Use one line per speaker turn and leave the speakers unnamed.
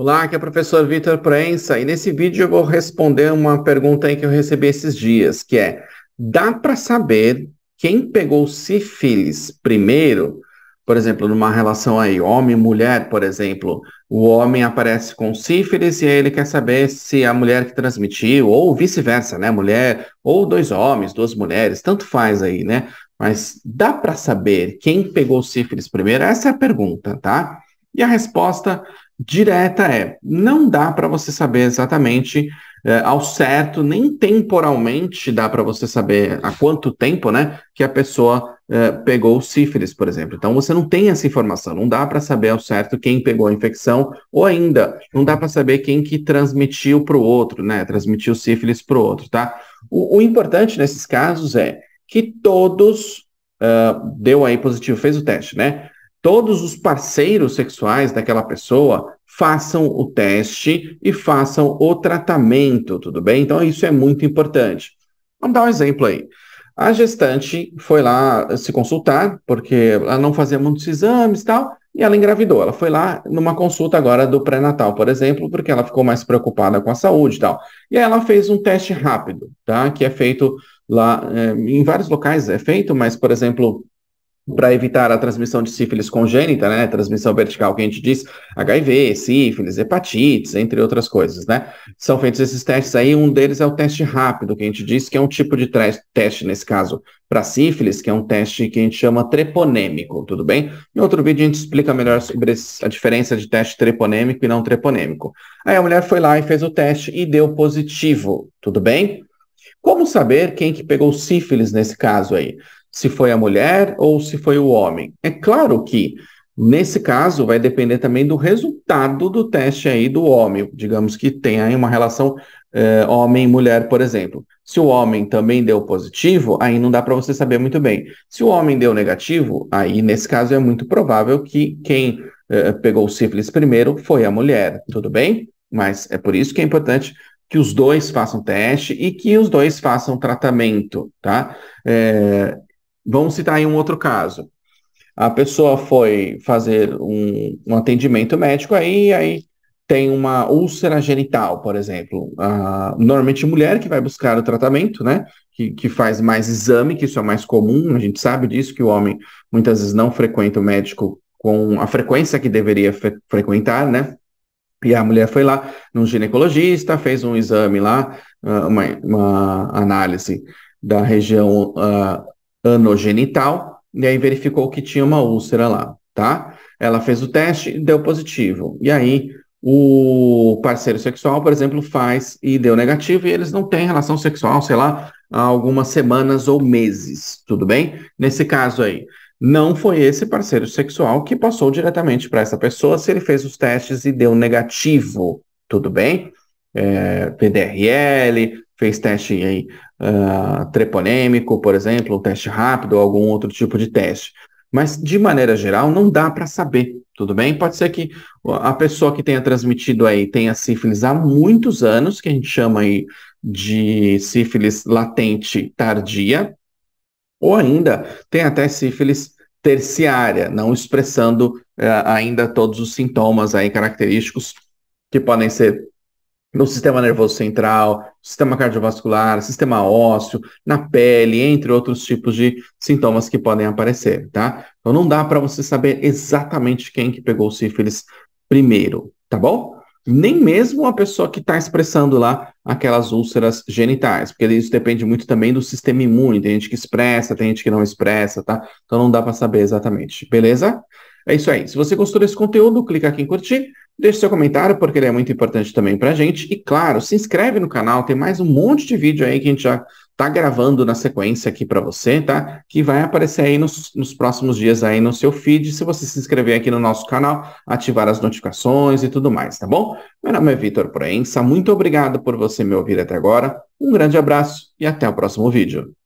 Olá, aqui é o professor Vitor Proença e nesse vídeo eu vou responder uma pergunta aí que eu recebi esses dias, que é: dá para saber quem pegou sífilis primeiro? Por exemplo, numa relação aí homem mulher, por exemplo, o homem aparece com sífilis e ele quer saber se a mulher que transmitiu ou vice-versa, né, mulher ou dois homens, duas mulheres, tanto faz aí, né? Mas dá para saber quem pegou sífilis primeiro? Essa é a pergunta, tá? E a resposta direta é: não dá para você saber exatamente é, ao certo, nem temporalmente dá para você saber há quanto tempo, né, que a pessoa é, pegou sífilis, por exemplo. Então você não tem essa informação, não dá para saber ao certo quem pegou a infecção ou ainda não dá para saber quem que transmitiu para o outro, né, transmitiu sífilis para o outro, tá? O, o importante nesses casos é que todos Uh, deu aí positivo, fez o teste, né? todos os parceiros sexuais daquela pessoa façam o teste e façam o tratamento, tudo bem? Então, isso é muito importante. Vamos dar um exemplo aí. A gestante foi lá se consultar, porque ela não fazia muitos exames e tal, e ela engravidou. Ela foi lá numa consulta agora do pré-natal, por exemplo, porque ela ficou mais preocupada com a saúde e tal. E aí ela fez um teste rápido, tá? Que é feito lá, é, em vários locais é feito, mas, por exemplo, para evitar a transmissão de sífilis congênita, né, transmissão vertical que a gente diz, HIV, sífilis, hepatites, entre outras coisas, né? São feitos esses testes aí, um deles é o teste rápido, que a gente diz que é um tipo de teste, nesse caso, para sífilis, que é um teste que a gente chama treponêmico, tudo bem? Em outro vídeo a gente explica melhor sobre a diferença de teste treponêmico e não treponêmico. Aí a mulher foi lá e fez o teste e deu positivo, tudo bem? Como saber quem que pegou sífilis nesse caso aí? se foi a mulher ou se foi o homem. É claro que Nesse caso, vai depender também do resultado do teste aí do homem. Digamos que tenha aí uma relação eh, homem-mulher, por exemplo. Se o homem também deu positivo, aí não dá para você saber muito bem. Se o homem deu negativo, aí nesse caso é muito provável que quem eh, pegou o sífilis primeiro foi a mulher, tudo bem? Mas é por isso que é importante que os dois façam teste e que os dois façam tratamento, tá? É, Vamos citar aí um outro caso. A pessoa foi fazer um, um atendimento médico aí, aí tem uma úlcera genital, por exemplo. Uh, normalmente mulher que vai buscar o tratamento, né? Que, que faz mais exame, que isso é mais comum, a gente sabe disso, que o homem muitas vezes não frequenta o médico com a frequência que deveria fre frequentar, né? E a mulher foi lá num ginecologista, fez um exame lá, ah, uma, uma análise da região uh, anogenital, e aí verificou que tinha uma úlcera lá, tá? Ela fez o teste e deu positivo. E aí o parceiro sexual, por exemplo, faz e deu negativo e eles não têm relação sexual, sei lá, há algumas semanas ou meses, tudo bem? Nesse caso aí, não foi esse parceiro sexual que passou diretamente para essa pessoa se ele fez os testes e deu negativo, tudo bem? É, PDRL, fez teste em uh, por exemplo, um teste rápido ou algum outro tipo de teste. Mas, de maneira geral, não dá para saber, tudo bem? Pode ser que a pessoa que tenha transmitido aí tenha sífilis há muitos anos, que a gente chama aí de sífilis latente tardia, ou ainda tem até sífilis terciária, não expressando uh, ainda todos os sintomas aí característicos que podem ser no sistema nervoso central, sistema cardiovascular, sistema ósseo, na pele, entre outros tipos de sintomas que podem aparecer, tá? Então não dá para você saber exatamente quem que pegou sífilis primeiro, tá bom? Nem mesmo a pessoa que está expressando lá aquelas úlceras genitais, porque isso depende muito também do sistema imune. Tem gente que expressa, tem gente que não expressa, tá? Então não dá para saber exatamente, beleza? É isso aí. Se você gostou desse conteúdo, clica aqui em curtir, deixe seu comentário, porque ele é muito importante também para a gente. E claro, se inscreve no canal, tem mais um monte de vídeo aí que a gente já está gravando na sequência aqui para você, tá? Que vai aparecer aí nos, nos próximos dias aí no seu feed, se você se inscrever aqui no nosso canal, ativar as notificações e tudo mais, tá bom? Meu nome é Vitor Proença, muito obrigado por você me ouvir até agora, um grande abraço e até o próximo vídeo.